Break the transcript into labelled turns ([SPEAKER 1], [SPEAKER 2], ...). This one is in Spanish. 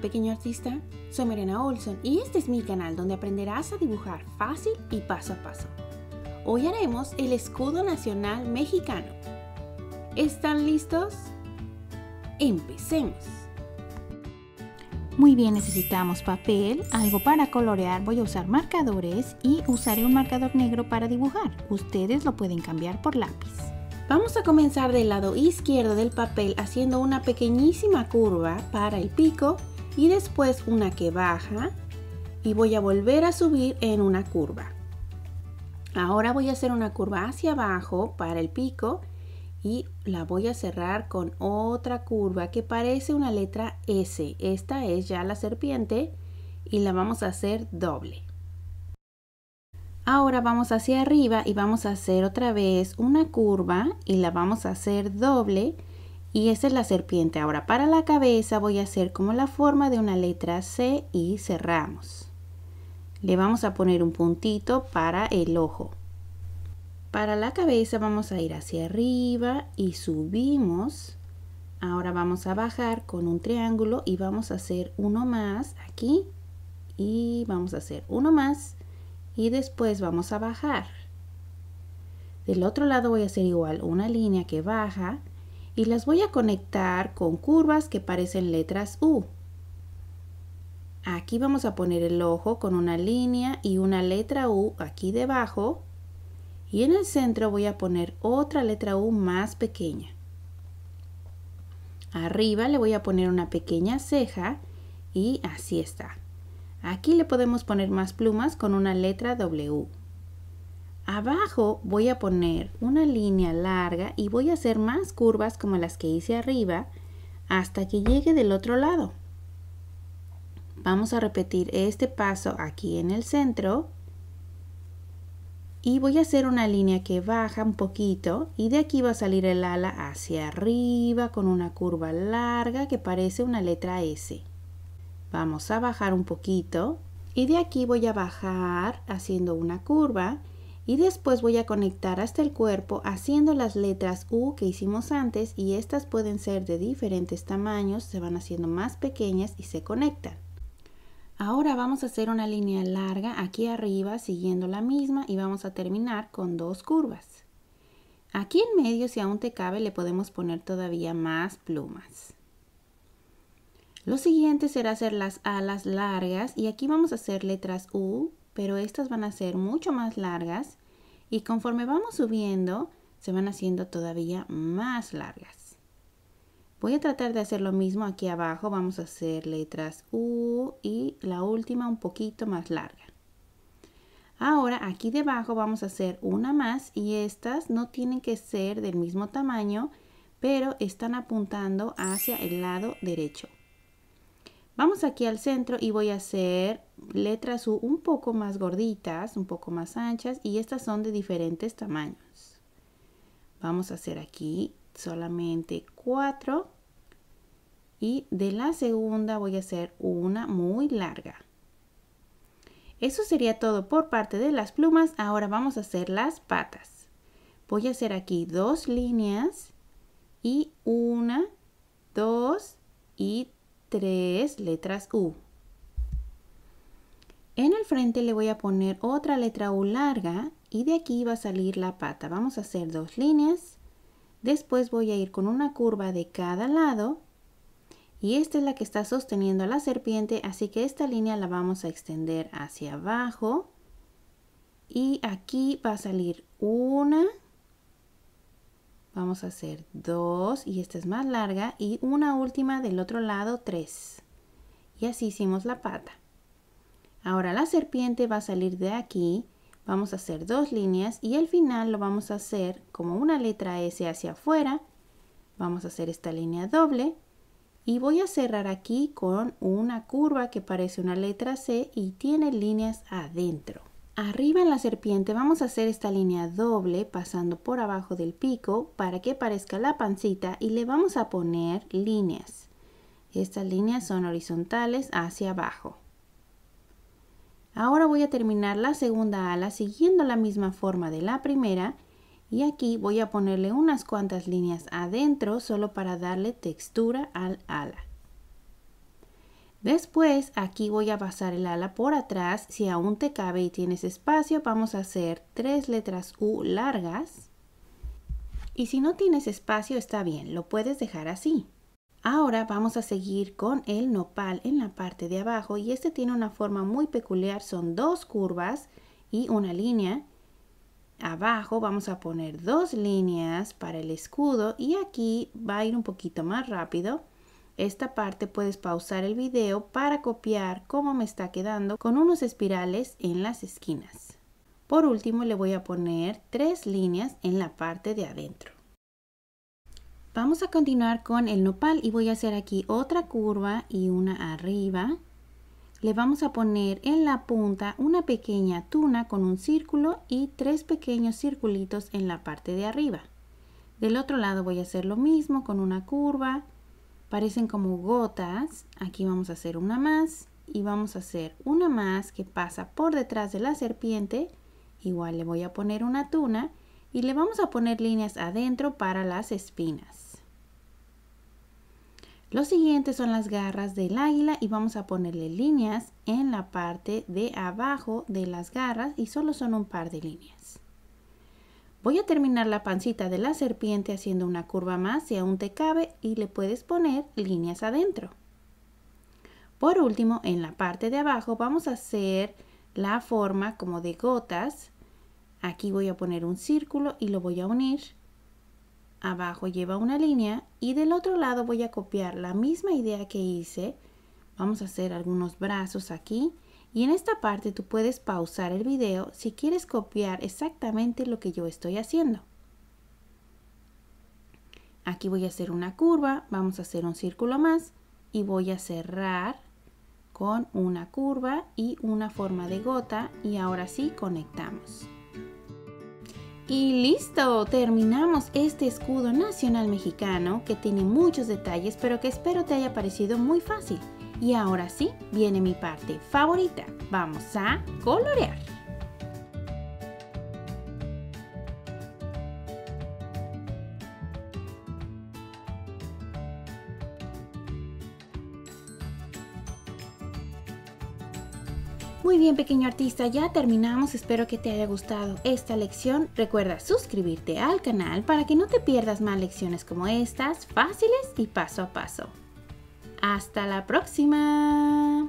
[SPEAKER 1] pequeño artista, soy Merena Olson y este es mi canal donde aprenderás a dibujar fácil y paso a paso. Hoy haremos el escudo nacional mexicano. ¿Están listos? Empecemos. Muy bien, necesitamos papel, algo para colorear, voy a usar marcadores y usaré un marcador negro para dibujar. Ustedes lo pueden cambiar por lápiz. Vamos a comenzar del lado izquierdo del papel haciendo una pequeñísima curva para el pico y después una que baja y voy a volver a subir en una curva. Ahora voy a hacer una curva hacia abajo para el pico y la voy a cerrar con otra curva que parece una letra S. Esta es ya la serpiente y la vamos a hacer doble. Ahora vamos hacia arriba y vamos a hacer otra vez una curva y la vamos a hacer doble y esa es la serpiente. Ahora para la cabeza voy a hacer como la forma de una letra C y cerramos. Le vamos a poner un puntito para el ojo. Para la cabeza vamos a ir hacia arriba y subimos. Ahora vamos a bajar con un triángulo y vamos a hacer uno más aquí. Y vamos a hacer uno más y después vamos a bajar. Del otro lado voy a hacer igual una línea que baja y las voy a conectar con curvas que parecen letras U. Aquí vamos a poner el ojo con una línea y una letra U aquí debajo y en el centro voy a poner otra letra U más pequeña. Arriba le voy a poner una pequeña ceja y así está. Aquí le podemos poner más plumas con una letra W. Abajo voy a poner una línea larga y voy a hacer más curvas como las que hice arriba hasta que llegue del otro lado. Vamos a repetir este paso aquí en el centro y voy a hacer una línea que baja un poquito y de aquí va a salir el ala hacia arriba con una curva larga que parece una letra S. Vamos a bajar un poquito y de aquí voy a bajar haciendo una curva y después voy a conectar hasta el cuerpo haciendo las letras U que hicimos antes y estas pueden ser de diferentes tamaños, se van haciendo más pequeñas y se conectan. Ahora vamos a hacer una línea larga aquí arriba siguiendo la misma y vamos a terminar con dos curvas. Aquí en medio si aún te cabe le podemos poner todavía más plumas. Lo siguiente será hacer las alas largas y aquí vamos a hacer letras U, pero estas van a ser mucho más largas y conforme vamos subiendo se van haciendo todavía más largas. Voy a tratar de hacer lo mismo aquí abajo, vamos a hacer letras U y la última un poquito más larga. Ahora aquí debajo vamos a hacer una más y estas no tienen que ser del mismo tamaño, pero están apuntando hacia el lado derecho. Vamos aquí al centro y voy a hacer letras U un poco más gorditas, un poco más anchas y estas son de diferentes tamaños. Vamos a hacer aquí solamente cuatro y de la segunda voy a hacer una muy larga. Eso sería todo por parte de las plumas. Ahora vamos a hacer las patas. Voy a hacer aquí dos líneas y una, dos y tres letras U. En el frente le voy a poner otra letra U larga y de aquí va a salir la pata. Vamos a hacer dos líneas. Después voy a ir con una curva de cada lado y esta es la que está sosteniendo a la serpiente, así que esta línea la vamos a extender hacia abajo y aquí va a salir una Vamos a hacer dos y esta es más larga y una última del otro lado, tres. Y así hicimos la pata. Ahora la serpiente va a salir de aquí. Vamos a hacer dos líneas y al final lo vamos a hacer como una letra S hacia afuera. Vamos a hacer esta línea doble y voy a cerrar aquí con una curva que parece una letra C y tiene líneas adentro. Arriba en la serpiente vamos a hacer esta línea doble pasando por abajo del pico para que parezca la pancita y le vamos a poner líneas. Estas líneas son horizontales hacia abajo. Ahora voy a terminar la segunda ala siguiendo la misma forma de la primera y aquí voy a ponerle unas cuantas líneas adentro solo para darle textura al ala. Después aquí voy a pasar el ala por atrás, si aún te cabe y tienes espacio vamos a hacer tres letras U largas. Y si no tienes espacio está bien, lo puedes dejar así. Ahora vamos a seguir con el nopal en la parte de abajo y este tiene una forma muy peculiar, son dos curvas y una línea. Abajo vamos a poner dos líneas para el escudo y aquí va a ir un poquito más rápido esta parte puedes pausar el video para copiar cómo me está quedando con unos espirales en las esquinas. Por último le voy a poner tres líneas en la parte de adentro. Vamos a continuar con el nopal y voy a hacer aquí otra curva y una arriba. Le vamos a poner en la punta una pequeña tuna con un círculo y tres pequeños circulitos en la parte de arriba. Del otro lado voy a hacer lo mismo con una curva, parecen como gotas. Aquí vamos a hacer una más y vamos a hacer una más que pasa por detrás de la serpiente. Igual le voy a poner una tuna y le vamos a poner líneas adentro para las espinas. Lo siguiente son las garras del águila y vamos a ponerle líneas en la parte de abajo de las garras y solo son un par de líneas. Voy a terminar la pancita de la serpiente haciendo una curva más si aún te cabe y le puedes poner líneas adentro. Por último, en la parte de abajo vamos a hacer la forma como de gotas. Aquí voy a poner un círculo y lo voy a unir. Abajo lleva una línea y del otro lado voy a copiar la misma idea que hice. Vamos a hacer algunos brazos aquí. Y en esta parte tú puedes pausar el video si quieres copiar exactamente lo que yo estoy haciendo. Aquí voy a hacer una curva, vamos a hacer un círculo más y voy a cerrar con una curva y una forma de gota y ahora sí conectamos. Y listo, terminamos este escudo nacional mexicano que tiene muchos detalles pero que espero te haya parecido muy fácil. Y ahora sí, viene mi parte favorita. Vamos a colorear. Muy bien pequeño artista, ya terminamos, espero que te haya gustado esta lección. Recuerda suscribirte al canal para que no te pierdas más lecciones como estas, fáciles y paso a paso. Hasta la próxima.